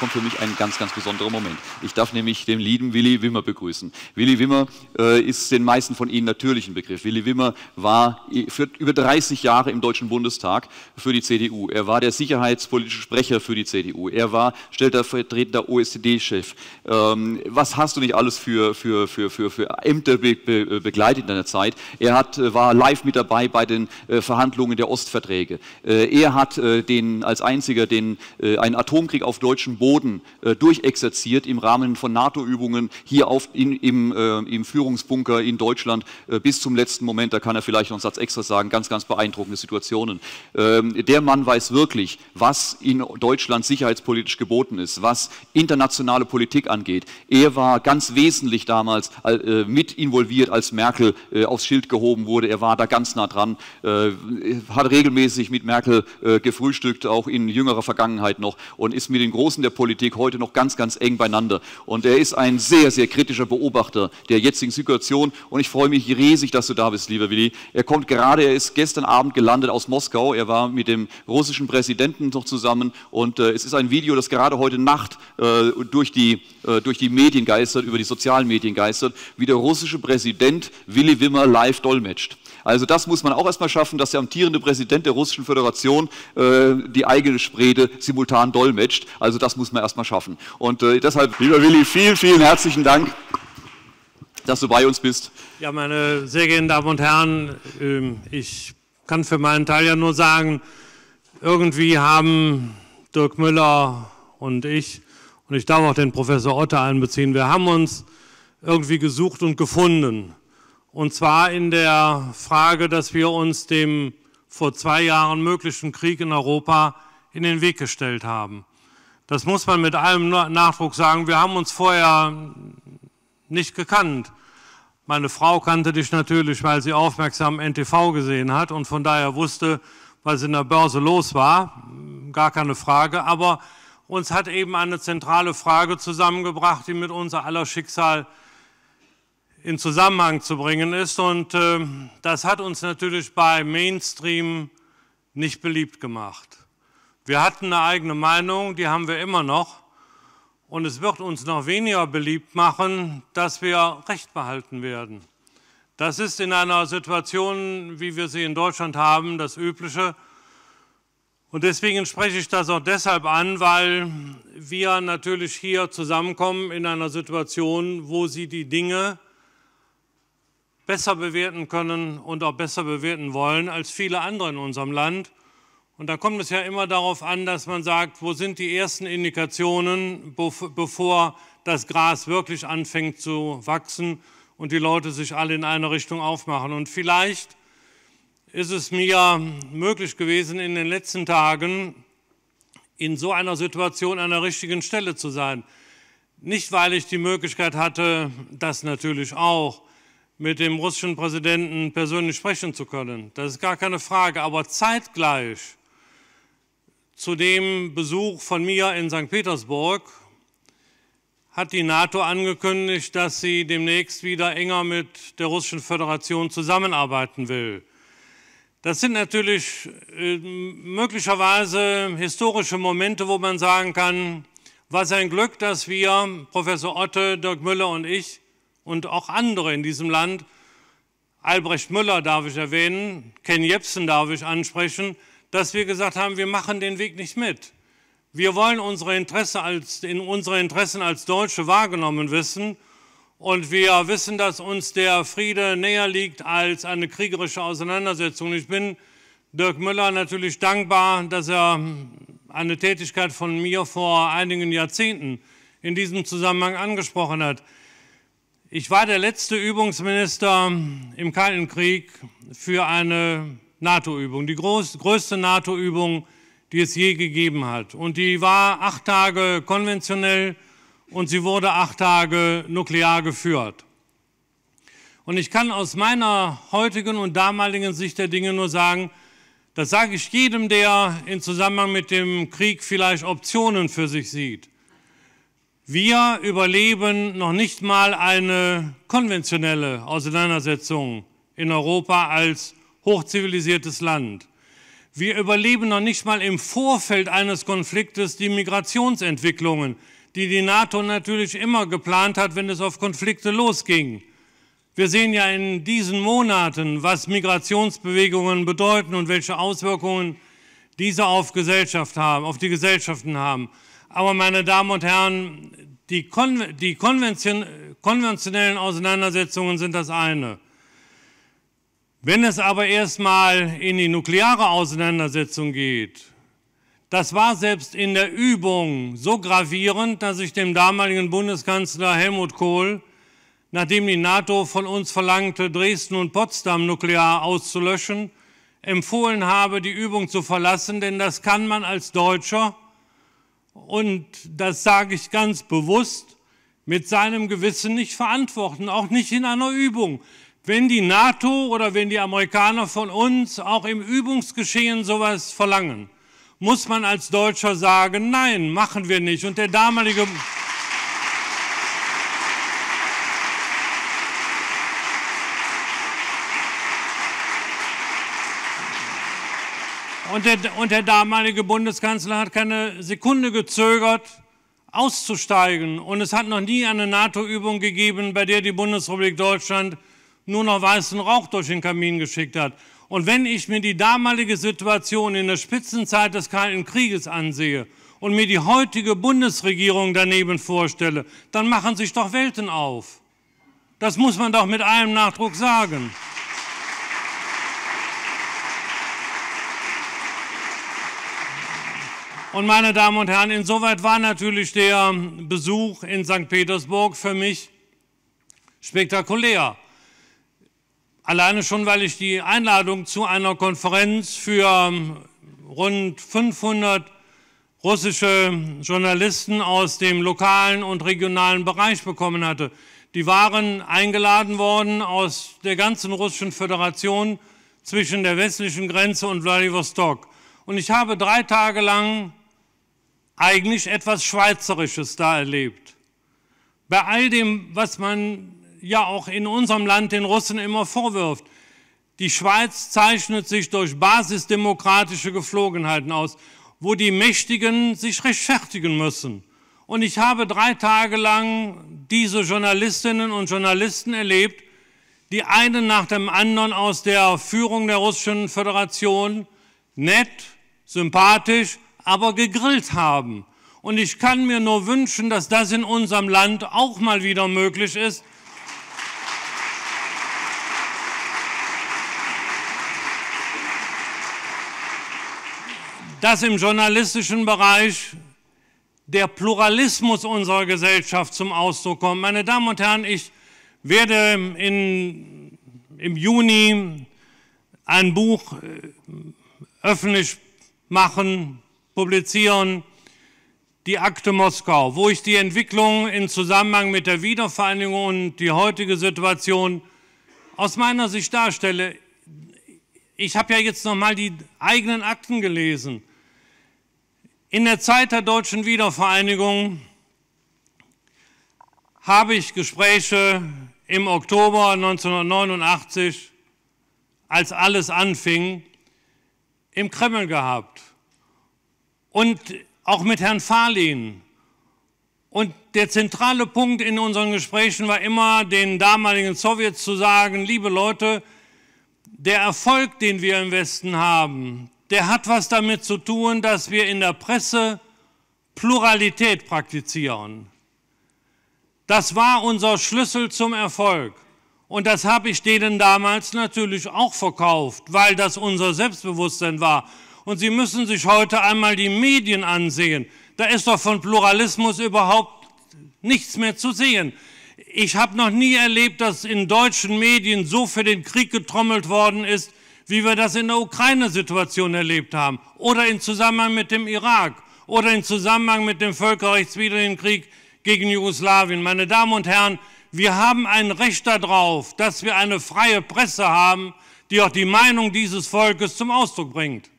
kommt für mich ein ganz, ganz besonderer Moment. Ich darf nämlich den lieben Willi Wimmer begrüßen. Willi Wimmer äh, ist den meisten von Ihnen natürlich ein Begriff. Willi Wimmer war äh, für über 30 Jahre im Deutschen Bundestag für die CDU. Er war der sicherheitspolitische Sprecher für die CDU. Er war stellvertretender OECD-Chef. Ähm, was hast du nicht alles für, für, für, für, für Ämter be, be, begleitet in deiner Zeit? Er hat, äh, war live mit dabei bei den äh, Verhandlungen der Ostverträge. Äh, er hat äh, den, als einziger den, einen Atomkrieg auf deutschem Boden Boden äh, durchexerziert im Rahmen von NATO-Übungen hier auf, in, im, äh, im, Führungsbunker in Deutschland äh, bis zum letzten Moment. Da kann er vielleicht noch einen Satz extra sagen. Ganz, ganz beeindruckende Situationen. Ähm, der Mann weiß wirklich, was in Deutschland sicherheitspolitisch geboten ist, was internationale Politik angeht. Er war ganz wesentlich damals äh, mit involviert, als Merkel äh, aufs Schild gehoben wurde. Er war da ganz nah dran, äh, hat regelmäßig mit Merkel gefrühstückt, auch in jüngerer Vergangenheit noch und ist mit den Großen der Politik heute noch ganz, ganz eng beieinander. Und er ist ein sehr, sehr kritischer Beobachter der jetzigen Situation. Und ich freue mich riesig, dass du da bist, lieber Willi. Er kommt gerade, er ist gestern Abend gelandet aus Moskau. Er war mit dem russischen Präsidenten noch zusammen. Und äh, es ist ein Video, das gerade heute Nacht äh, durch, die, äh, durch die Medien geistert, über die sozialen Medien geistert, wie der russische Präsident Willi Wimmer live dolmetscht. Also das muss man auch erstmal schaffen, dass der amtierende Präsident der Russischen Föderation äh, die eigene Sprede simultan dolmetscht. Also das muss man erstmal schaffen. Und äh, deshalb, lieber Willi, vielen, vielen herzlichen Dank dass du bei uns bist. Ja, meine sehr geehrten Damen und Herren, ähm, ich kann für meinen Teil ja nur sagen, irgendwie haben Dirk Müller und ich, und ich darf auch den Professor Otter einbeziehen, wir haben uns irgendwie gesucht und gefunden. Und zwar in der Frage, dass wir uns dem vor zwei Jahren möglichen Krieg in Europa in den Weg gestellt haben. Das muss man mit allem Nachdruck sagen. Wir haben uns vorher nicht gekannt. Meine Frau kannte dich natürlich, weil sie aufmerksam NTV gesehen hat und von daher wusste, was in der Börse los war. Gar keine Frage. Aber uns hat eben eine zentrale Frage zusammengebracht, die mit unser aller Schicksal in Zusammenhang zu bringen ist. Und äh, das hat uns natürlich bei Mainstream nicht beliebt gemacht. Wir hatten eine eigene Meinung, die haben wir immer noch. Und es wird uns noch weniger beliebt machen, dass wir Recht behalten werden. Das ist in einer Situation, wie wir sie in Deutschland haben, das Übliche. Und deswegen spreche ich das auch deshalb an, weil wir natürlich hier zusammenkommen in einer Situation, wo Sie die Dinge, besser bewerten können und auch besser bewerten wollen als viele andere in unserem Land. Und da kommt es ja immer darauf an, dass man sagt, wo sind die ersten Indikationen, bevor das Gras wirklich anfängt zu wachsen und die Leute sich alle in eine Richtung aufmachen. Und vielleicht ist es mir möglich gewesen, in den letzten Tagen in so einer Situation an der richtigen Stelle zu sein. Nicht, weil ich die Möglichkeit hatte, das natürlich auch, mit dem russischen Präsidenten persönlich sprechen zu können. Das ist gar keine Frage. Aber zeitgleich zu dem Besuch von mir in St. Petersburg hat die NATO angekündigt, dass sie demnächst wieder enger mit der russischen Föderation zusammenarbeiten will. Das sind natürlich äh, möglicherweise historische Momente, wo man sagen kann, was ein Glück, dass wir, Professor Otte, Dirk Müller und ich, und auch andere in diesem Land. Albrecht Müller darf ich erwähnen, Ken Jebsen darf ich ansprechen, dass wir gesagt haben, wir machen den Weg nicht mit. Wir wollen unsere, Interesse als, in unsere Interessen als Deutsche wahrgenommen wissen und wir wissen, dass uns der Friede näher liegt als eine kriegerische Auseinandersetzung. Ich bin Dirk Müller natürlich dankbar, dass er eine Tätigkeit von mir vor einigen Jahrzehnten in diesem Zusammenhang angesprochen hat. Ich war der letzte Übungsminister im Kalten Krieg für eine NATO-Übung, die groß, größte NATO-Übung, die es je gegeben hat. Und die war acht Tage konventionell und sie wurde acht Tage nuklear geführt. Und ich kann aus meiner heutigen und damaligen Sicht der Dinge nur sagen, das sage ich jedem, der in Zusammenhang mit dem Krieg vielleicht Optionen für sich sieht. Wir überleben noch nicht mal eine konventionelle Auseinandersetzung in Europa als hochzivilisiertes Land. Wir überleben noch nicht mal im Vorfeld eines Konfliktes die Migrationsentwicklungen, die die NATO natürlich immer geplant hat, wenn es auf Konflikte losging. Wir sehen ja in diesen Monaten, was Migrationsbewegungen bedeuten und welche Auswirkungen diese auf Gesellschaft haben, auf die Gesellschaften haben. Aber meine Damen und Herren, die, Kon die Konvention konventionellen Auseinandersetzungen sind das eine. Wenn es aber erstmal in die nukleare Auseinandersetzung geht, das war selbst in der Übung so gravierend, dass ich dem damaligen Bundeskanzler Helmut Kohl, nachdem die NATO von uns verlangte, Dresden und Potsdam nuklear auszulöschen, empfohlen habe, die Übung zu verlassen, denn das kann man als Deutscher und das sage ich ganz bewusst, mit seinem Gewissen nicht verantworten, auch nicht in einer Übung. Wenn die NATO oder wenn die Amerikaner von uns auch im Übungsgeschehen sowas verlangen, muss man als Deutscher sagen, nein, machen wir nicht. Und der damalige... Und der, und der damalige Bundeskanzler hat keine Sekunde gezögert, auszusteigen. Und es hat noch nie eine NATO-Übung gegeben, bei der die Bundesrepublik Deutschland nur noch weißen Rauch durch den Kamin geschickt hat. Und wenn ich mir die damalige Situation in der Spitzenzeit des Kalten Krieges ansehe und mir die heutige Bundesregierung daneben vorstelle, dann machen sich doch Welten auf. Das muss man doch mit allem Nachdruck sagen. Und meine Damen und Herren, insoweit war natürlich der Besuch in St. Petersburg für mich spektakulär. Alleine schon, weil ich die Einladung zu einer Konferenz für rund 500 russische Journalisten aus dem lokalen und regionalen Bereich bekommen hatte. Die waren eingeladen worden aus der ganzen russischen Föderation zwischen der westlichen Grenze und Wladivostok. Und ich habe drei Tage lang eigentlich etwas Schweizerisches da erlebt. Bei all dem, was man ja auch in unserem Land den Russen immer vorwirft. Die Schweiz zeichnet sich durch basisdemokratische Geflogenheiten aus, wo die Mächtigen sich rechtfertigen müssen. Und ich habe drei Tage lang diese Journalistinnen und Journalisten erlebt, die einen nach dem anderen aus der Führung der russischen Föderation nett, sympathisch, aber gegrillt haben. Und ich kann mir nur wünschen, dass das in unserem Land auch mal wieder möglich ist. Dass im journalistischen Bereich der Pluralismus unserer Gesellschaft zum Ausdruck kommt. Meine Damen und Herren, ich werde in, im Juni ein Buch äh, öffentlich machen publizieren die Akte Moskau, wo ich die Entwicklung im Zusammenhang mit der Wiedervereinigung und die heutige Situation aus meiner Sicht darstelle. Ich habe ja jetzt nochmal die eigenen Akten gelesen. In der Zeit der deutschen Wiedervereinigung habe ich Gespräche im Oktober 1989, als alles anfing, im Kreml gehabt und auch mit Herrn Farlin. Und der zentrale Punkt in unseren Gesprächen war immer, den damaligen Sowjets zu sagen, liebe Leute, der Erfolg, den wir im Westen haben, der hat was damit zu tun, dass wir in der Presse Pluralität praktizieren. Das war unser Schlüssel zum Erfolg. Und das habe ich denen damals natürlich auch verkauft, weil das unser Selbstbewusstsein war. Und Sie müssen sich heute einmal die Medien ansehen. Da ist doch von Pluralismus überhaupt nichts mehr zu sehen. Ich habe noch nie erlebt, dass in deutschen Medien so für den Krieg getrommelt worden ist, wie wir das in der Ukraine-Situation erlebt haben oder in Zusammenhang mit dem Irak oder in Zusammenhang mit dem völkerrechtswidrigen Krieg gegen Jugoslawien. Meine Damen und Herren, wir haben ein Recht darauf, dass wir eine freie Presse haben, die auch die Meinung dieses Volkes zum Ausdruck bringt.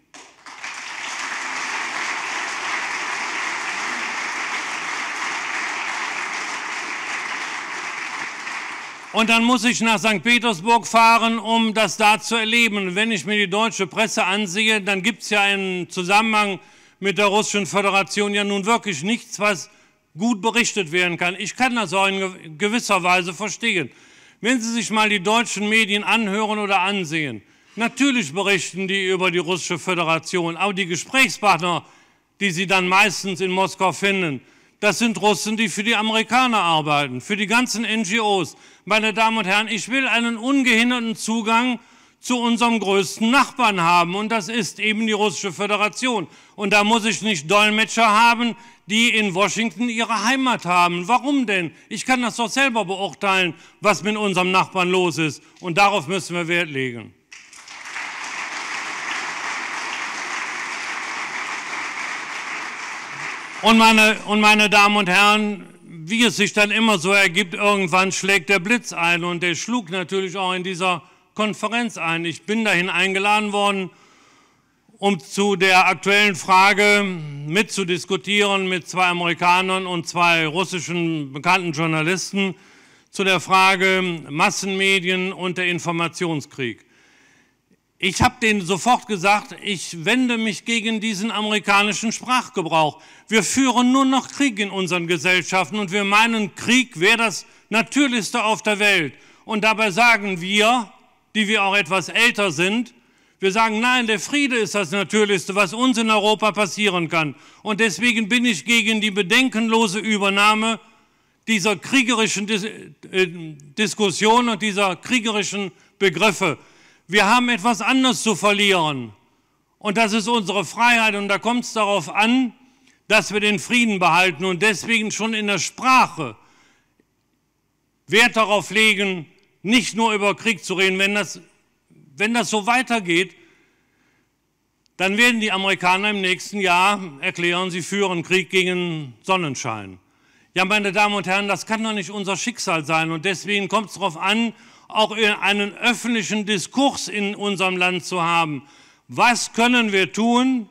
Und dann muss ich nach St. Petersburg fahren, um das da zu erleben. wenn ich mir die deutsche Presse ansehe, dann gibt es ja im Zusammenhang mit der Russischen Föderation ja nun wirklich nichts, was gut berichtet werden kann. Ich kann das auch in gewisser Weise verstehen. Wenn Sie sich mal die deutschen Medien anhören oder ansehen, natürlich berichten die über die Russische Föderation, aber die Gesprächspartner, die Sie dann meistens in Moskau finden, das sind Russen, die für die Amerikaner arbeiten, für die ganzen NGOs. Meine Damen und Herren, ich will einen ungehinderten Zugang zu unserem größten Nachbarn haben. Und das ist eben die Russische Föderation. Und da muss ich nicht Dolmetscher haben, die in Washington ihre Heimat haben. Warum denn? Ich kann das doch selber beurteilen, was mit unserem Nachbarn los ist. Und darauf müssen wir Wert legen. Und meine, und meine Damen und Herren, wie es sich dann immer so ergibt, irgendwann schlägt der Blitz ein und der schlug natürlich auch in dieser Konferenz ein. Ich bin dahin eingeladen worden, um zu der aktuellen Frage mitzudiskutieren mit zwei Amerikanern und zwei russischen bekannten Journalisten zu der Frage Massenmedien und der Informationskrieg. Ich habe denen sofort gesagt, ich wende mich gegen diesen amerikanischen Sprachgebrauch. Wir führen nur noch Krieg in unseren Gesellschaften und wir meinen, Krieg wäre das Natürlichste auf der Welt. Und dabei sagen wir, die wir auch etwas älter sind, wir sagen, nein, der Friede ist das Natürlichste, was uns in Europa passieren kann. Und deswegen bin ich gegen die bedenkenlose Übernahme dieser kriegerischen Dis äh, Diskussion und dieser kriegerischen Begriffe. Wir haben etwas anderes zu verlieren. Und das ist unsere Freiheit. Und da kommt es darauf an, dass wir den Frieden behalten und deswegen schon in der Sprache Wert darauf legen, nicht nur über Krieg zu reden. Wenn das, wenn das so weitergeht, dann werden die Amerikaner im nächsten Jahr erklären, sie führen Krieg gegen Sonnenschein. Ja, meine Damen und Herren, das kann doch nicht unser Schicksal sein. Und deswegen kommt es darauf an, auch einen öffentlichen Diskurs in unserem Land zu haben. Was können wir tun,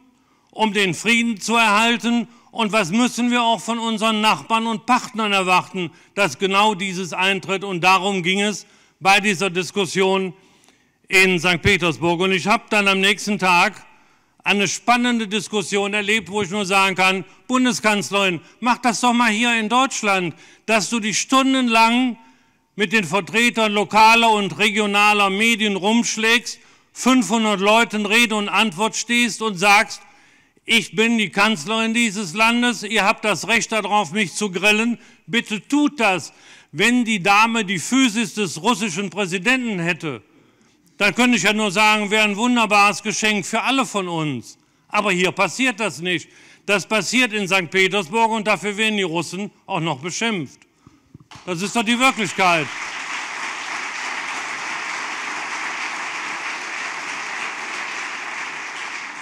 um den Frieden zu erhalten und was müssen wir auch von unseren Nachbarn und Partnern erwarten, dass genau dieses eintritt. Und darum ging es bei dieser Diskussion in St. Petersburg. Und ich habe dann am nächsten Tag eine spannende Diskussion erlebt, wo ich nur sagen kann, Bundeskanzlerin, mach das doch mal hier in Deutschland, dass du dich stundenlang mit den Vertretern lokaler und regionaler Medien rumschlägst, 500 Leuten Rede und Antwort stehst und sagst, ich bin die Kanzlerin dieses Landes, ihr habt das Recht darauf, mich zu grillen, bitte tut das. Wenn die Dame die Physis des russischen Präsidenten hätte, dann könnte ich ja nur sagen, wäre ein wunderbares Geschenk für alle von uns. Aber hier passiert das nicht. Das passiert in St. Petersburg und dafür werden die Russen auch noch beschimpft. Das ist doch die Wirklichkeit.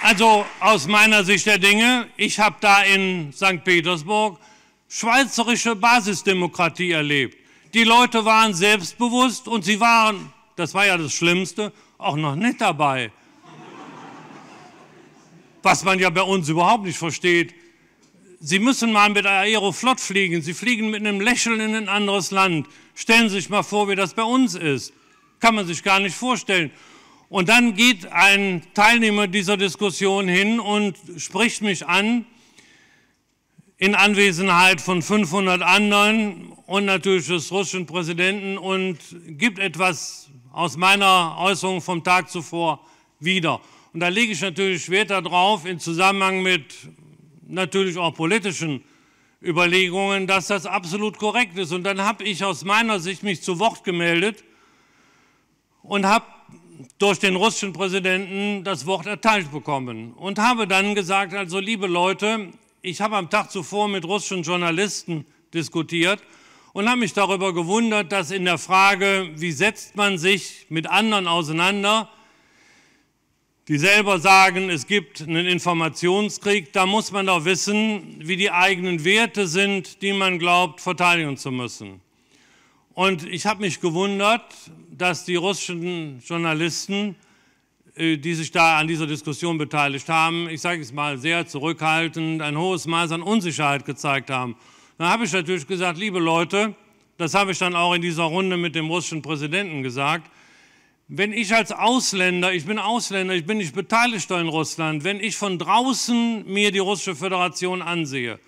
Also aus meiner Sicht der Dinge, ich habe da in St. Petersburg schweizerische Basisdemokratie erlebt. Die Leute waren selbstbewusst und sie waren, das war ja das Schlimmste, auch noch nicht dabei. Was man ja bei uns überhaupt nicht versteht. Sie müssen mal mit Aeroflot fliegen. Sie fliegen mit einem Lächeln in ein anderes Land. Stellen Sie sich mal vor, wie das bei uns ist. Kann man sich gar nicht vorstellen. Und dann geht ein Teilnehmer dieser Diskussion hin und spricht mich an in Anwesenheit von 500 anderen und natürlich des russischen Präsidenten und gibt etwas aus meiner Äußerung vom Tag zuvor wieder. Und da lege ich natürlich Wert darauf, in Zusammenhang mit natürlich auch politischen Überlegungen, dass das absolut korrekt ist. Und dann habe ich aus meiner Sicht mich zu Wort gemeldet und habe durch den russischen Präsidenten das Wort erteilt bekommen und habe dann gesagt, also liebe Leute, ich habe am Tag zuvor mit russischen Journalisten diskutiert und habe mich darüber gewundert, dass in der Frage, wie setzt man sich mit anderen auseinander, die selber sagen, es gibt einen Informationskrieg, da muss man doch wissen, wie die eigenen Werte sind, die man glaubt, verteidigen zu müssen. Und ich habe mich gewundert, dass die russischen Journalisten, äh, die sich da an dieser Diskussion beteiligt haben, ich sage es mal sehr zurückhaltend, ein hohes Maß an Unsicherheit gezeigt haben. Da habe ich natürlich gesagt, liebe Leute, das habe ich dann auch in dieser Runde mit dem russischen Präsidenten gesagt, wenn ich als Ausländer, ich bin Ausländer, ich bin nicht beteiligt in Russland, wenn ich von draußen mir die russische Föderation ansehe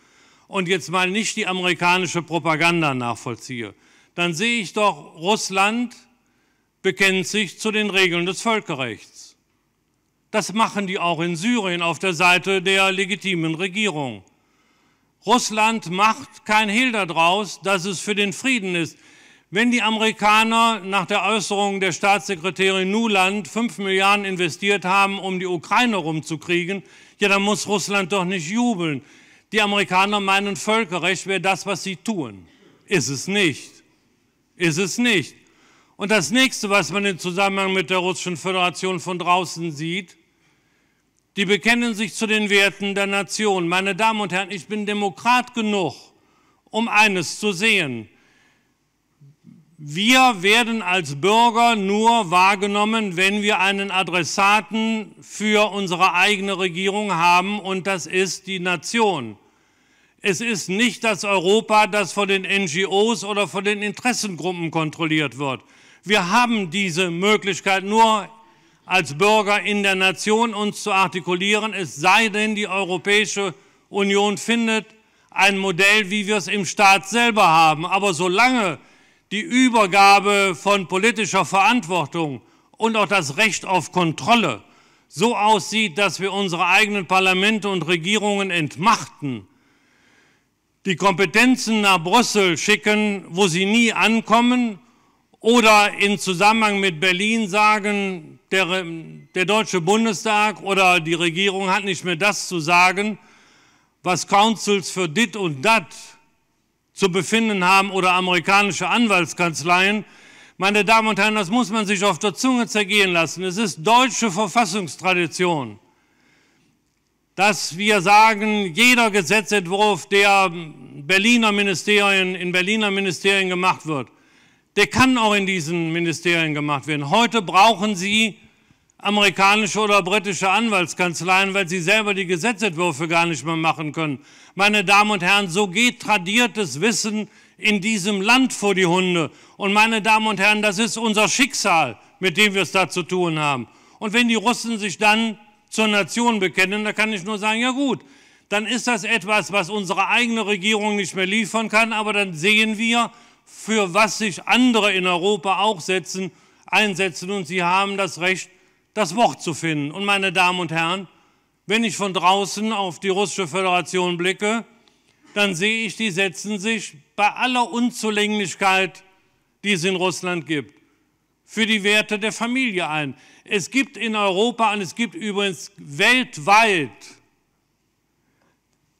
und jetzt mal nicht die amerikanische Propaganda nachvollziehe, dann sehe ich doch, Russland bekennt sich zu den Regeln des Völkerrechts. Das machen die auch in Syrien auf der Seite der legitimen Regierung. Russland macht kein Hehl daraus, dass es für den Frieden ist. Wenn die Amerikaner nach der Äußerung der Staatssekretärin Nuland 5 Milliarden investiert haben, um die Ukraine rumzukriegen, ja, dann muss Russland doch nicht jubeln. Die Amerikaner meinen, Völkerrecht wäre das, was sie tun. Ist es nicht. Ist es nicht. Und das nächste, was man im Zusammenhang mit der Russischen Föderation von draußen sieht, die bekennen sich zu den Werten der Nation. Meine Damen und Herren, ich bin Demokrat genug, um eines zu sehen. Wir werden als Bürger nur wahrgenommen, wenn wir einen Adressaten für unsere eigene Regierung haben, und das ist die Nation. Es ist nicht das Europa, das von den NGOs oder von den Interessengruppen kontrolliert wird. Wir haben diese Möglichkeit nur als Bürger in der Nation uns zu artikulieren, es sei denn, die Europäische Union findet ein Modell, wie wir es im Staat selber haben. Aber solange die Übergabe von politischer Verantwortung und auch das Recht auf Kontrolle so aussieht, dass wir unsere eigenen Parlamente und Regierungen entmachten, die Kompetenzen nach Brüssel schicken, wo sie nie ankommen, oder in Zusammenhang mit Berlin sagen, der, der Deutsche Bundestag oder die Regierung hat nicht mehr das zu sagen, was Councils für dit und dat zu befinden haben oder amerikanische Anwaltskanzleien. Meine Damen und Herren, das muss man sich auf der Zunge zergehen lassen. Es ist deutsche Verfassungstradition, dass wir sagen, jeder Gesetzentwurf, der Berliner Ministerien, in Berliner Ministerien gemacht wird, der kann auch in diesen Ministerien gemacht werden. Heute brauchen Sie amerikanische oder britische Anwaltskanzleien, weil sie selber die Gesetzentwürfe gar nicht mehr machen können. Meine Damen und Herren, so geht tradiertes Wissen in diesem Land vor die Hunde. Und meine Damen und Herren, das ist unser Schicksal, mit dem wir es da zu tun haben. Und wenn die Russen sich dann zur Nation bekennen, da kann ich nur sagen, ja gut, dann ist das etwas, was unsere eigene Regierung nicht mehr liefern kann, aber dann sehen wir, für was sich andere in Europa auch setzen, einsetzen und sie haben das Recht, das Wort zu finden. Und meine Damen und Herren, wenn ich von draußen auf die russische Föderation blicke, dann sehe ich, die setzen sich bei aller Unzulänglichkeit, die es in Russland gibt, für die Werte der Familie ein. Es gibt in Europa und es gibt übrigens weltweit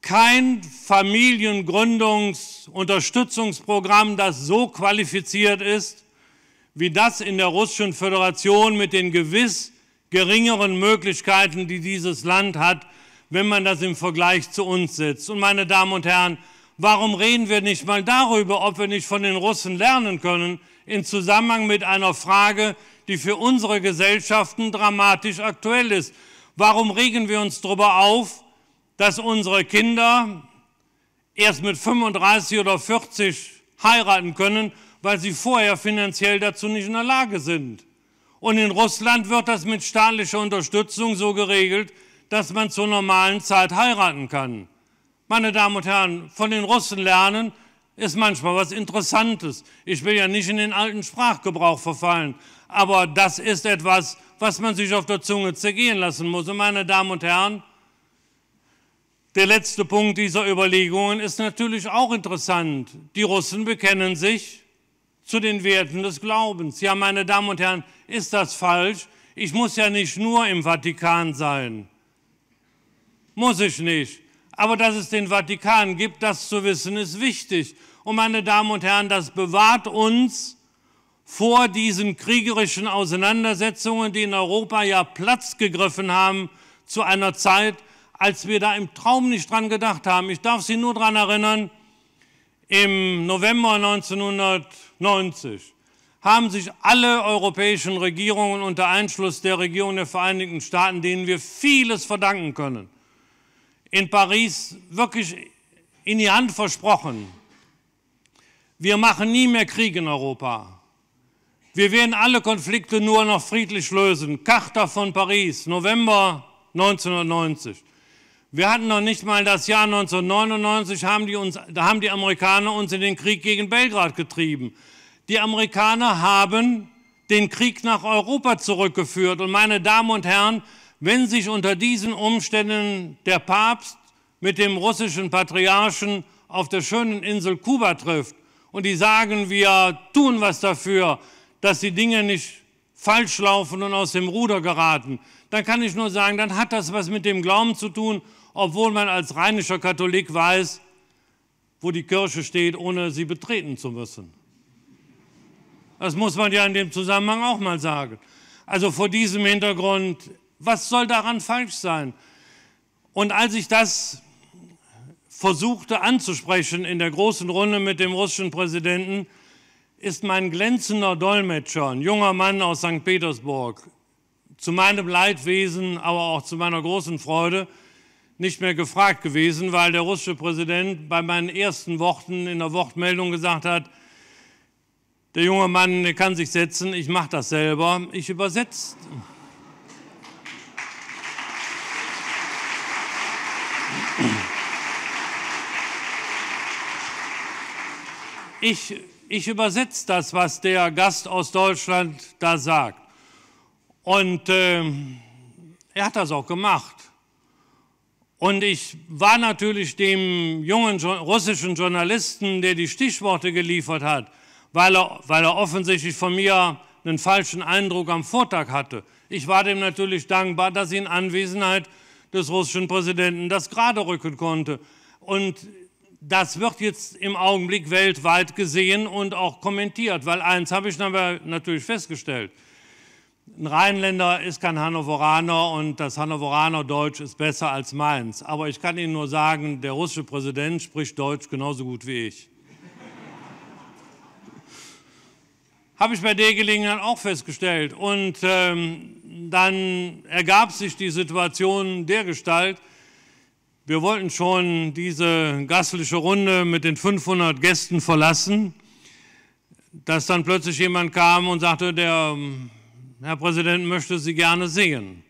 kein Familiengründungsunterstützungsprogramm, das so qualifiziert ist, wie das in der Russischen Föderation mit den gewiss geringeren Möglichkeiten, die dieses Land hat, wenn man das im Vergleich zu uns setzt. Und meine Damen und Herren, warum reden wir nicht mal darüber, ob wir nicht von den Russen lernen können, in Zusammenhang mit einer Frage, die für unsere Gesellschaften dramatisch aktuell ist? Warum regen wir uns darüber auf, dass unsere Kinder erst mit 35 oder 40 heiraten können, weil sie vorher finanziell dazu nicht in der Lage sind? Und in Russland wird das mit staatlicher Unterstützung so geregelt, dass man zur normalen Zeit heiraten kann. Meine Damen und Herren, von den Russen lernen ist manchmal was Interessantes. Ich will ja nicht in den alten Sprachgebrauch verfallen, aber das ist etwas, was man sich auf der Zunge zergehen lassen muss. Und meine Damen und Herren, der letzte Punkt dieser Überlegungen ist natürlich auch interessant. Die Russen bekennen sich zu den Werten des Glaubens. Ja, meine Damen und Herren, ist das falsch? Ich muss ja nicht nur im Vatikan sein. Muss ich nicht. Aber dass es den Vatikan gibt, das zu wissen, ist wichtig. Und meine Damen und Herren, das bewahrt uns vor diesen kriegerischen Auseinandersetzungen, die in Europa ja Platz gegriffen haben zu einer Zeit, als wir da im Traum nicht dran gedacht haben. Ich darf Sie nur daran erinnern, im November 1900 90 haben sich alle europäischen Regierungen unter Einschluss der Regierung der Vereinigten Staaten, denen wir vieles verdanken können, in Paris wirklich in die Hand versprochen. Wir machen nie mehr Krieg in Europa. Wir werden alle Konflikte nur noch friedlich lösen. Charta von Paris, November 1990. Wir hatten noch nicht mal das Jahr 1999, haben die, uns, da haben die Amerikaner uns in den Krieg gegen Belgrad getrieben. Die Amerikaner haben den Krieg nach Europa zurückgeführt. Und meine Damen und Herren, wenn sich unter diesen Umständen der Papst mit dem russischen Patriarchen auf der schönen Insel Kuba trifft und die sagen, wir tun was dafür, dass die Dinge nicht falsch laufen und aus dem Ruder geraten, dann kann ich nur sagen, dann hat das was mit dem Glauben zu tun obwohl man als rheinischer Katholik weiß, wo die Kirche steht, ohne sie betreten zu müssen. Das muss man ja in dem Zusammenhang auch mal sagen. Also vor diesem Hintergrund, was soll daran falsch sein? Und als ich das versuchte anzusprechen in der großen Runde mit dem russischen Präsidenten, ist mein glänzender Dolmetscher, ein junger Mann aus St. Petersburg, zu meinem Leidwesen, aber auch zu meiner großen Freude, nicht mehr gefragt gewesen, weil der russische Präsident bei meinen ersten Worten in der Wortmeldung gesagt hat, der junge Mann der kann sich setzen, ich mache das selber, ich übersetze. Ich, ich übersetze das, was der Gast aus Deutschland da sagt. Und äh, er hat das auch gemacht. Und ich war natürlich dem jungen russischen Journalisten, der die Stichworte geliefert hat, weil er, weil er offensichtlich von mir einen falschen Eindruck am Vortag hatte. Ich war dem natürlich dankbar, dass ich in Anwesenheit des russischen Präsidenten das gerade rücken konnte. Und das wird jetzt im Augenblick weltweit gesehen und auch kommentiert, weil eins habe ich natürlich festgestellt. Ein Rheinländer ist kein Hannoveraner und das Hannoveraner Deutsch ist besser als meins. Aber ich kann Ihnen nur sagen, der russische Präsident spricht Deutsch genauso gut wie ich. Habe ich bei der Gelegenheit auch festgestellt. Und ähm, dann ergab sich die Situation der Gestalt, wir wollten schon diese gastliche Runde mit den 500 Gästen verlassen, dass dann plötzlich jemand kam und sagte, der ähm, Herr Präsident möchte sie gerne sehen.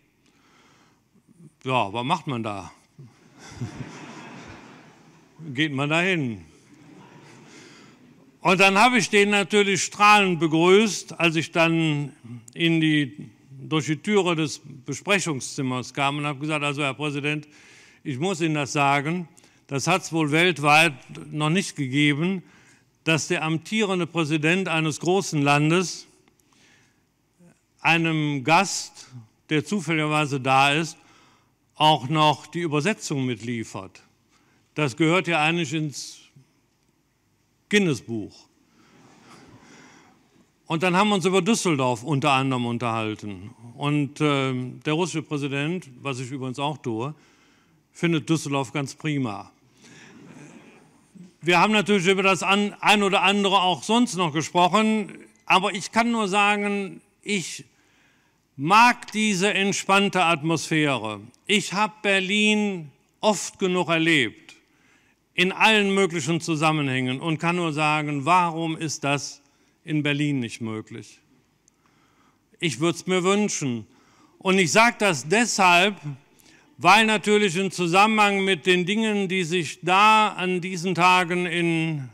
Ja, was macht man da? Geht man da hin? Und dann habe ich den natürlich strahlend begrüßt, als ich dann in die, durch die Türe des Besprechungszimmers kam und habe gesagt, also Herr Präsident, ich muss Ihnen das sagen, das hat es wohl weltweit noch nicht gegeben, dass der amtierende Präsident eines großen Landes einem Gast, der zufälligerweise da ist, auch noch die Übersetzung mitliefert. Das gehört ja eigentlich ins Guinness-Buch. Und dann haben wir uns über Düsseldorf unter anderem unterhalten. Und äh, der russische Präsident, was ich übrigens auch tue, findet Düsseldorf ganz prima. Wir haben natürlich über das ein oder andere auch sonst noch gesprochen, aber ich kann nur sagen, ich mag diese entspannte Atmosphäre. Ich habe Berlin oft genug erlebt, in allen möglichen Zusammenhängen und kann nur sagen, warum ist das in Berlin nicht möglich? Ich würde es mir wünschen. Und ich sage das deshalb, weil natürlich im Zusammenhang mit den Dingen, die sich da an diesen Tagen in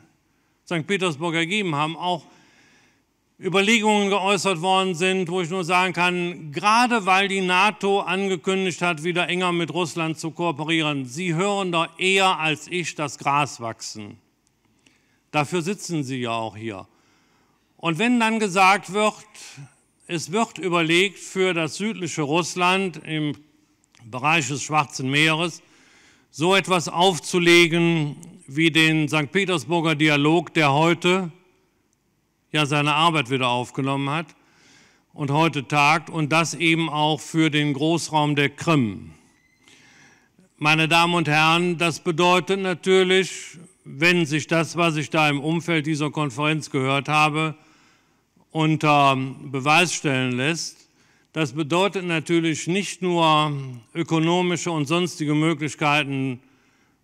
St. Petersburg ergeben haben, auch Überlegungen geäußert worden sind, wo ich nur sagen kann, gerade weil die NATO angekündigt hat, wieder enger mit Russland zu kooperieren, Sie hören da eher als ich das Gras wachsen. Dafür sitzen Sie ja auch hier. Und wenn dann gesagt wird, es wird überlegt, für das südliche Russland im Bereich des Schwarzen Meeres so etwas aufzulegen wie den St. Petersburger Dialog, der heute ja seine Arbeit wieder aufgenommen hat und heute tagt und das eben auch für den Großraum der Krim. Meine Damen und Herren, das bedeutet natürlich, wenn sich das, was ich da im Umfeld dieser Konferenz gehört habe, unter Beweis stellen lässt, das bedeutet natürlich nicht nur ökonomische und sonstige Möglichkeiten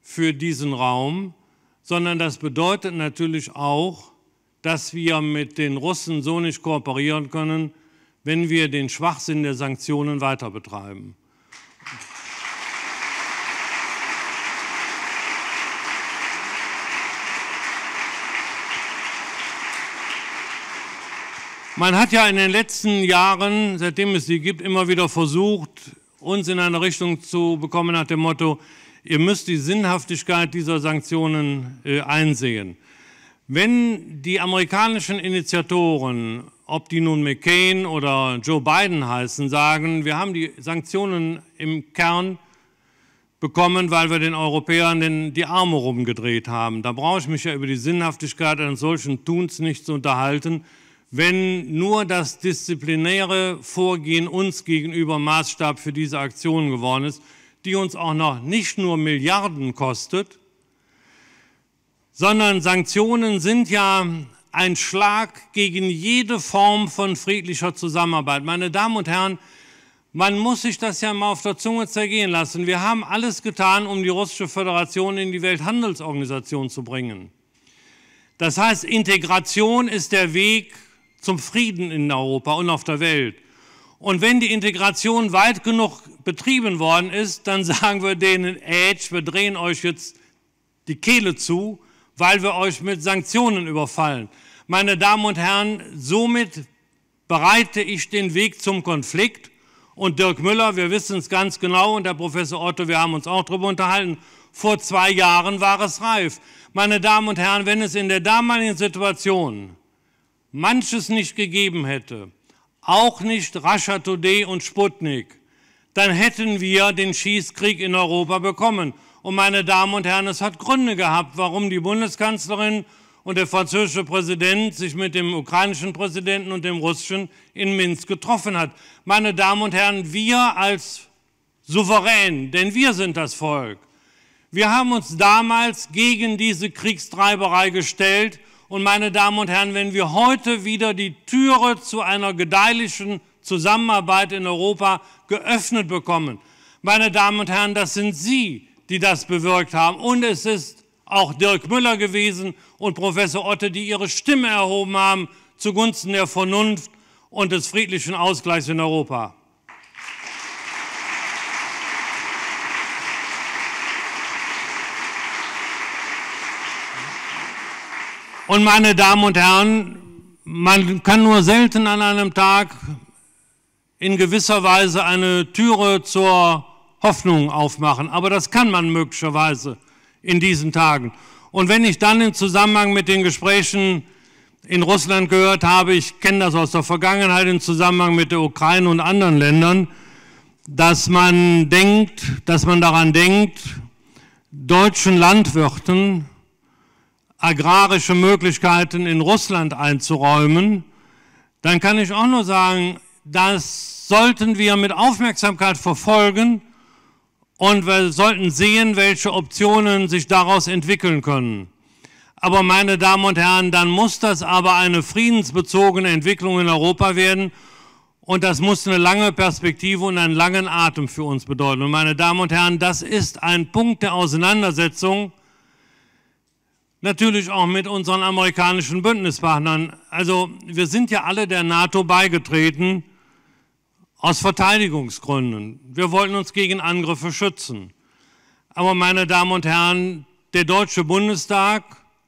für diesen Raum, sondern das bedeutet natürlich auch, dass wir mit den Russen so nicht kooperieren können, wenn wir den Schwachsinn der Sanktionen weiter betreiben. Man hat ja in den letzten Jahren, seitdem es sie gibt, immer wieder versucht, uns in eine Richtung zu bekommen nach dem Motto, ihr müsst die Sinnhaftigkeit dieser Sanktionen äh, einsehen. Wenn die amerikanischen Initiatoren, ob die nun McCain oder Joe Biden heißen, sagen, wir haben die Sanktionen im Kern bekommen, weil wir den Europäern den, die Arme rumgedreht haben, da brauche ich mich ja über die Sinnhaftigkeit eines solchen Tuns nicht zu unterhalten, wenn nur das disziplinäre Vorgehen uns gegenüber Maßstab für diese Aktion geworden ist, die uns auch noch nicht nur Milliarden kostet, sondern Sanktionen sind ja ein Schlag gegen jede Form von friedlicher Zusammenarbeit. Meine Damen und Herren, man muss sich das ja mal auf der Zunge zergehen lassen. Wir haben alles getan, um die Russische Föderation in die Welthandelsorganisation zu bringen. Das heißt, Integration ist der Weg zum Frieden in Europa und auf der Welt. Und wenn die Integration weit genug betrieben worden ist, dann sagen wir denen, Edge, wir drehen euch jetzt die Kehle zu weil wir euch mit Sanktionen überfallen. Meine Damen und Herren, somit bereite ich den Weg zum Konflikt. Und Dirk Müller, wir wissen es ganz genau, und Herr Professor Otto, wir haben uns auch darüber unterhalten, vor zwei Jahren war es reif. Meine Damen und Herren, wenn es in der damaligen Situation manches nicht gegeben hätte, auch nicht Russia Today und Sputnik, dann hätten wir den Schießkrieg in Europa bekommen. Und meine Damen und Herren, es hat Gründe gehabt, warum die Bundeskanzlerin und der französische Präsident sich mit dem ukrainischen Präsidenten und dem russischen in Minsk getroffen hat. Meine Damen und Herren, wir als Souverän, denn wir sind das Volk, wir haben uns damals gegen diese Kriegstreiberei gestellt. Und meine Damen und Herren, wenn wir heute wieder die Türe zu einer gedeihlichen Zusammenarbeit in Europa geöffnet bekommen, meine Damen und Herren, das sind Sie, die das bewirkt haben. Und es ist auch Dirk Müller gewesen und Professor Otte, die ihre Stimme erhoben haben zugunsten der Vernunft und des friedlichen Ausgleichs in Europa. Und meine Damen und Herren, man kann nur selten an einem Tag in gewisser Weise eine Türe zur Hoffnungen aufmachen. Aber das kann man möglicherweise in diesen Tagen. Und wenn ich dann im Zusammenhang mit den Gesprächen in Russland gehört habe, ich kenne das aus der Vergangenheit im Zusammenhang mit der Ukraine und anderen Ländern, dass man denkt, dass man daran denkt, deutschen Landwirten agrarische Möglichkeiten in Russland einzuräumen, dann kann ich auch nur sagen, das sollten wir mit Aufmerksamkeit verfolgen, und wir sollten sehen, welche Optionen sich daraus entwickeln können. Aber meine Damen und Herren, dann muss das aber eine friedensbezogene Entwicklung in Europa werden und das muss eine lange Perspektive und einen langen Atem für uns bedeuten. Und meine Damen und Herren, das ist ein Punkt der Auseinandersetzung, natürlich auch mit unseren amerikanischen Bündnispartnern. Also wir sind ja alle der NATO beigetreten aus Verteidigungsgründen. Wir wollten uns gegen Angriffe schützen. Aber meine Damen und Herren, der Deutsche Bundestag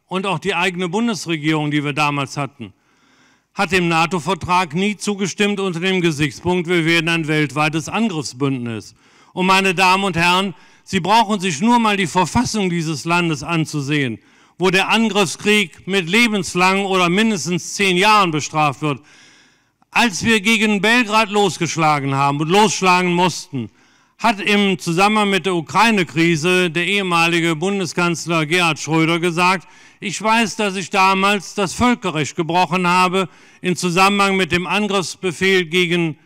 und auch die eigene Bundesregierung, die wir damals hatten, hat dem NATO-Vertrag nie zugestimmt unter dem Gesichtspunkt, wir werden ein weltweites Angriffsbündnis. Und meine Damen und Herren, Sie brauchen sich nur mal die Verfassung dieses Landes anzusehen, wo der Angriffskrieg mit lebenslang oder mindestens zehn Jahren bestraft wird. Als wir gegen Belgrad losgeschlagen haben und losschlagen mussten, hat im Zusammenhang mit der Ukraine-Krise der ehemalige Bundeskanzler Gerhard Schröder gesagt, ich weiß, dass ich damals das Völkerrecht gebrochen habe im Zusammenhang mit dem Angriffsbefehl gegen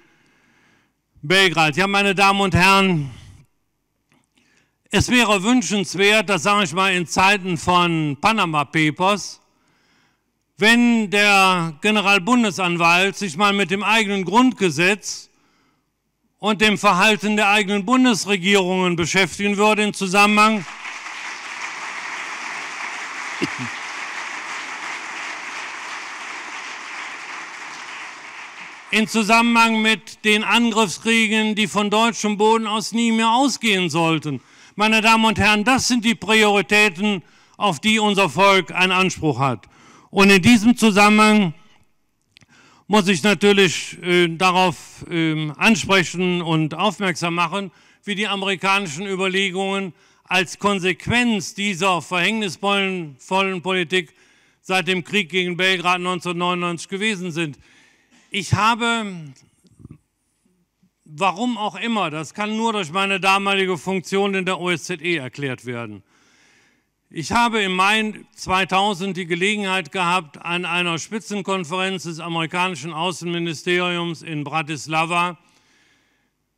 Belgrad. Ja, meine Damen und Herren, es wäre wünschenswert, das sage ich mal, in Zeiten von Panama Papers wenn der Generalbundesanwalt sich mal mit dem eigenen Grundgesetz und dem Verhalten der eigenen Bundesregierungen beschäftigen würde im Zusammenhang in Zusammenhang mit den Angriffskriegen, die von deutschem Boden aus nie mehr ausgehen sollten. Meine Damen und Herren, das sind die Prioritäten, auf die unser Volk einen Anspruch hat. Und in diesem Zusammenhang muss ich natürlich äh, darauf äh, ansprechen und aufmerksam machen, wie die amerikanischen Überlegungen als Konsequenz dieser verhängnisvollen Politik seit dem Krieg gegen Belgrad 1999 gewesen sind. Ich habe, warum auch immer, das kann nur durch meine damalige Funktion in der OSZE erklärt werden, ich habe im Mai 2000 die Gelegenheit gehabt, an einer Spitzenkonferenz des amerikanischen Außenministeriums in Bratislava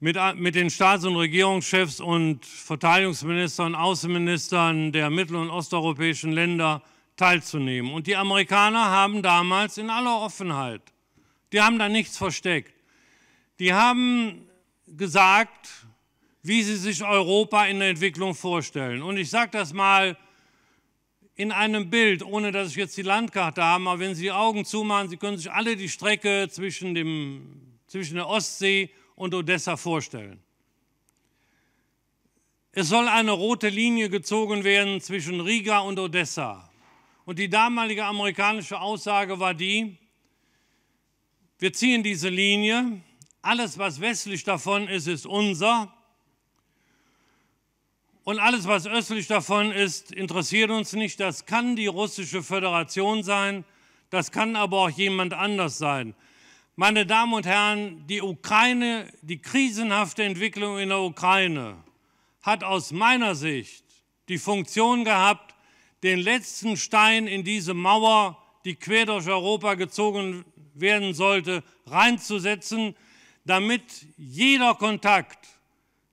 mit, äh, mit den Staats- und Regierungschefs und Verteidigungsministern, Außenministern der mittel- und osteuropäischen Länder teilzunehmen. Und die Amerikaner haben damals in aller Offenheit, die haben da nichts versteckt, die haben gesagt, wie sie sich Europa in der Entwicklung vorstellen. Und ich sage das mal, in einem Bild, ohne dass ich jetzt die Landkarte habe, aber wenn Sie die Augen zumachen, Sie können sich alle die Strecke zwischen, dem, zwischen der Ostsee und Odessa vorstellen. Es soll eine rote Linie gezogen werden zwischen Riga und Odessa. Und die damalige amerikanische Aussage war die, wir ziehen diese Linie, alles, was westlich davon ist, ist unser und alles, was östlich davon ist, interessiert uns nicht. Das kann die russische Föderation sein, das kann aber auch jemand anders sein. Meine Damen und Herren, die Ukraine, die krisenhafte Entwicklung in der Ukraine hat aus meiner Sicht die Funktion gehabt, den letzten Stein in diese Mauer, die quer durch Europa gezogen werden sollte, reinzusetzen, damit jeder Kontakt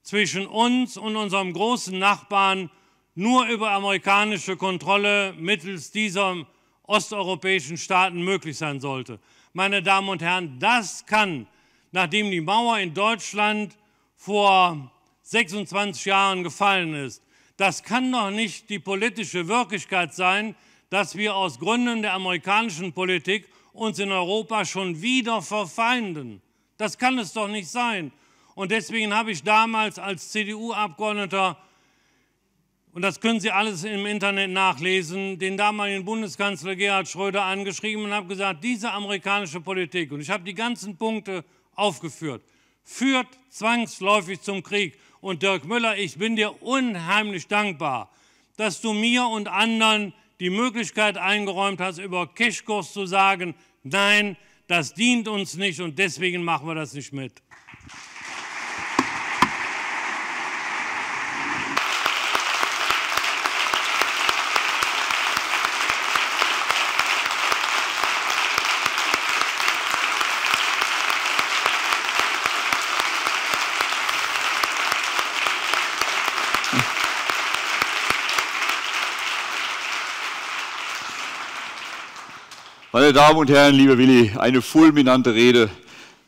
zwischen uns und unserem großen Nachbarn nur über amerikanische Kontrolle mittels dieser osteuropäischen Staaten möglich sein sollte. Meine Damen und Herren, das kann, nachdem die Mauer in Deutschland vor 26 Jahren gefallen ist, das kann doch nicht die politische Wirklichkeit sein, dass wir aus Gründen der amerikanischen Politik uns in Europa schon wieder verfeinden. Das kann es doch nicht sein. Und deswegen habe ich damals als CDU-Abgeordneter, und das können Sie alles im Internet nachlesen, den damaligen Bundeskanzler Gerhard Schröder angeschrieben und habe gesagt, diese amerikanische Politik, und ich habe die ganzen Punkte aufgeführt, führt zwangsläufig zum Krieg. Und Dirk Müller, ich bin dir unheimlich dankbar, dass du mir und anderen die Möglichkeit eingeräumt hast, über Kischkurs zu sagen, nein, das dient uns nicht und deswegen machen wir das nicht mit. Meine Damen und Herren, lieber Willi, eine fulminante Rede,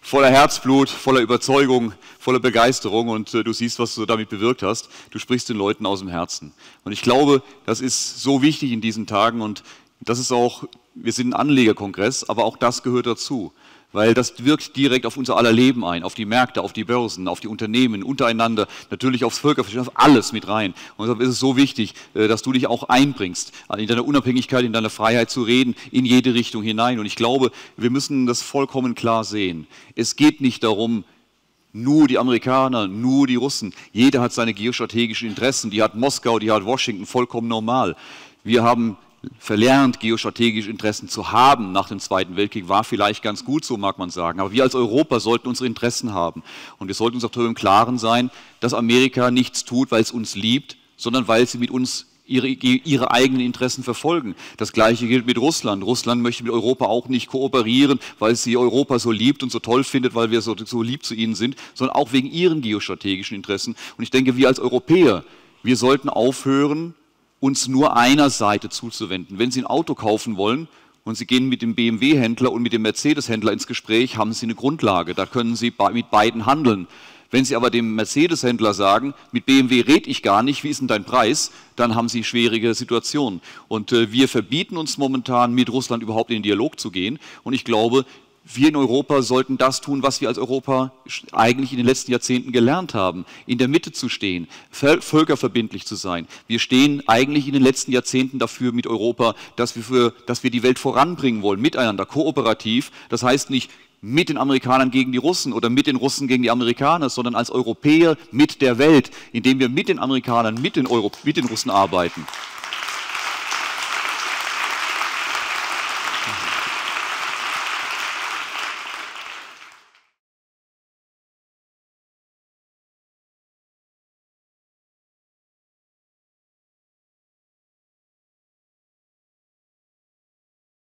voller Herzblut, voller Überzeugung, voller Begeisterung und äh, du siehst, was du damit bewirkt hast. Du sprichst den Leuten aus dem Herzen. Und ich glaube, das ist so wichtig in diesen Tagen und das ist auch, wir sind ein Anlegerkongress, aber auch das gehört dazu weil das wirkt direkt auf unser aller Leben ein, auf die Märkte, auf die Börsen, auf die Unternehmen untereinander, natürlich aufs Völkerverständnis, auf alles mit rein. Und deshalb ist es so wichtig, äh, dass du dich auch einbringst, in deiner Unabhängigkeit, in deiner Freiheit zu reden, in jede Richtung hinein. Und ich glaube, wir müssen das vollkommen klar sehen. Es geht nicht darum, nur die Amerikaner, nur die Russen. Jeder hat seine geostrategischen Interessen. Die hat Moskau, die hat Washington, vollkommen normal. Wir haben verlernt, geostrategische Interessen zu haben nach dem Zweiten Weltkrieg, war vielleicht ganz gut, so mag man sagen. Aber wir als Europa sollten unsere Interessen haben. Und wir sollten uns auch darüber im Klaren sein, dass Amerika nichts tut, weil es uns liebt, sondern weil sie mit uns ihre, ihre eigenen Interessen verfolgen. Das Gleiche gilt mit Russland. Russland möchte mit Europa auch nicht kooperieren, weil sie Europa so liebt und so toll findet, weil wir so, so lieb zu ihnen sind, sondern auch wegen ihren geostrategischen Interessen. Und ich denke, wir als Europäer, wir sollten aufhören, uns nur einer Seite zuzuwenden. Wenn Sie ein Auto kaufen wollen und Sie gehen mit dem BMW-Händler und mit dem Mercedes-Händler ins Gespräch, haben Sie eine Grundlage. Da können Sie mit beiden handeln. Wenn Sie aber dem Mercedes-Händler sagen, mit BMW rede ich gar nicht, wie ist denn dein Preis, dann haben Sie schwierige Situationen. Und äh, wir verbieten uns momentan, mit Russland überhaupt in den Dialog zu gehen. Und ich glaube, wir in Europa sollten das tun, was wir als Europa eigentlich in den letzten Jahrzehnten gelernt haben, in der Mitte zu stehen, völkerverbindlich zu sein. Wir stehen eigentlich in den letzten Jahrzehnten dafür mit Europa, dass wir, für, dass wir die Welt voranbringen wollen, miteinander, kooperativ. Das heißt nicht mit den Amerikanern gegen die Russen oder mit den Russen gegen die Amerikaner, sondern als Europäer mit der Welt, indem wir mit den Amerikanern, mit den, Euro mit den Russen arbeiten.